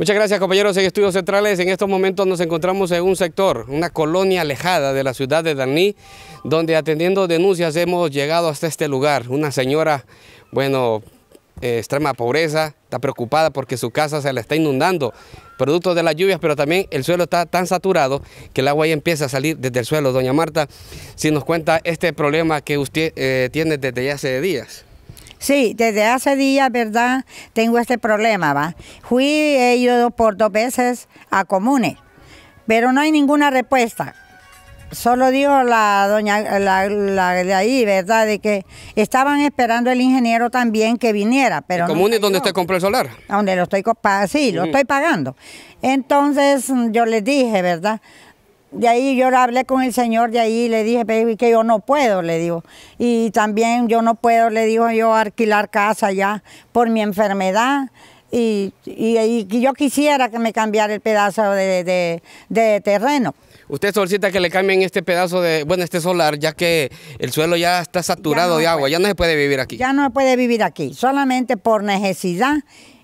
Muchas gracias compañeros en Estudios Centrales. En estos momentos nos encontramos en un sector, una colonia alejada de la ciudad de Daní, donde atendiendo denuncias hemos llegado hasta este lugar. Una señora, bueno, eh, extrema pobreza, está preocupada porque su casa se la está inundando, producto de las lluvias, pero también el suelo está tan saturado que el agua ya empieza a salir desde el suelo. Doña Marta, si nos cuenta este problema que usted eh, tiene desde ya hace días. Sí, desde hace días, ¿verdad? Tengo este problema, ¿va? Fui he ido por dos veces a Comune, pero no hay ninguna respuesta. Solo dijo la doña la, de ahí, ¿verdad? De que estaban esperando el ingeniero también que viniera, pero Comune es donde usted compró el solar? Donde lo estoy sí, lo mm. estoy pagando. Entonces yo les dije, ¿verdad? De ahí yo hablé con el señor de ahí le dije que yo no puedo, le digo. Y también yo no puedo, le digo yo, alquilar casa ya por mi enfermedad. Y, yo quisiera que me cambiara el pedazo de terreno. Usted solicita que le cambien este pedazo de, bueno, este solar, ya que el suelo ya está saturado de agua, ya no se puede vivir aquí. Ya no se puede vivir aquí, solamente por necesidad.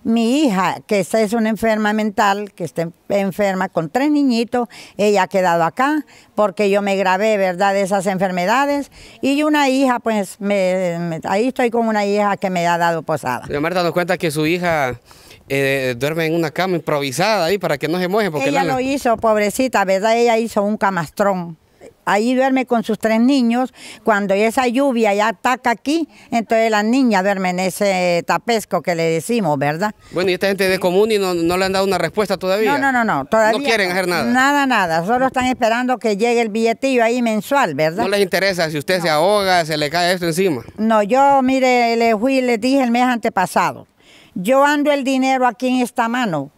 Mi hija, que es una enferma mental, que está enferma con tres niñitos, ella ha quedado acá porque yo me grabé, ¿verdad?, de esas enfermedades. Y una hija, pues, me, ahí estoy con una hija que me ha dado posada. me Marta nos cuenta que su hija eh, duerme en una cama improvisada ahí para que no se moje. Porque ella lo hizo, pobrecita, ¿verdad? Ella hizo un camastrón. Ahí duerme con sus tres niños. Cuando esa lluvia ya ataca aquí, entonces las niñas duermen en ese tapesco que le decimos, ¿verdad? Bueno, y esta gente de común y no, le han dado una respuesta todavía. No, no, no, Todavía no quieren hacer nada. Nada, nada. Solo están esperando que llegue el billetillo ahí mensual, ¿verdad? No les interesa si usted se ahoga, se le cae esto encima. No, yo, mire, le dije el mes antepasado yo ando el dinero aquí en esta mano,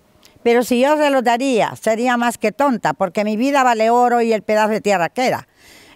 pero si yo se lo daría, sería más que tonta, porque mi vida vale oro y el pedazo de tierra queda.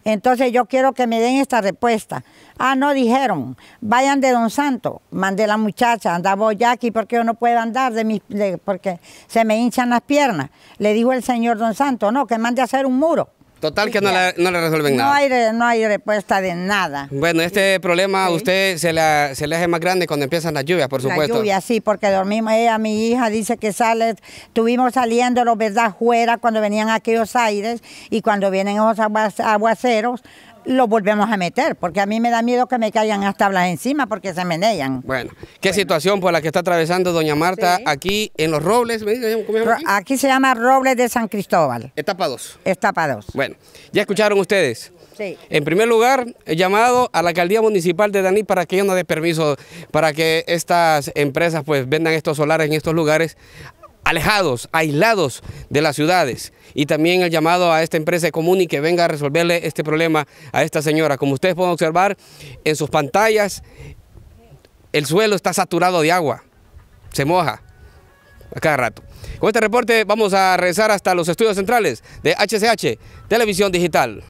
Entonces yo quiero que me den esta respuesta. Ah, no dijeron, vayan de Don Santo. Mandé la muchacha, anda vos ya aquí porque yo no puedo andar de mis, porque se me hinchan las piernas. Le dijo el señor Don Santo, no, que mande a hacer un muro. Total que no, le resuelven no nada. Hay, no hay respuesta de nada. Bueno, este problema a usted se, le hace más grande cuando empiezan las lluvias, por supuesto. Las lluvias, sí, porque dormimos. Ella, eh, mi hija, dice que sale, estuvimos saliendo, ¿verdad?, fuera cuando venían aquellos aires y cuando vienen esos aguaceros, lo volvemos a meter, porque a mí me da miedo que me caigan las tablas encima porque se menean. Bueno, qué situación por la que está atravesando doña Marta aquí en Los Robles, aquí? se llama Robles de San Cristóbal. Etapa 2. Etapa 2. Bueno, ya escucharon ustedes. Sí. En primer lugar, he llamado a la alcaldía municipal de Daní para que yo nos dé permiso para que estas empresas pues vendan estos solares en estos lugares alejados, aislados de las ciudades. Y también el llamado a esta empresa común y que venga a resolverle este problema a esta señora. Como ustedes pueden observar en sus pantallas, el suelo está saturado de agua, se moja a cada rato. Con este reporte vamos a regresar hasta los estudios centrales de HCH, Televisión Digital.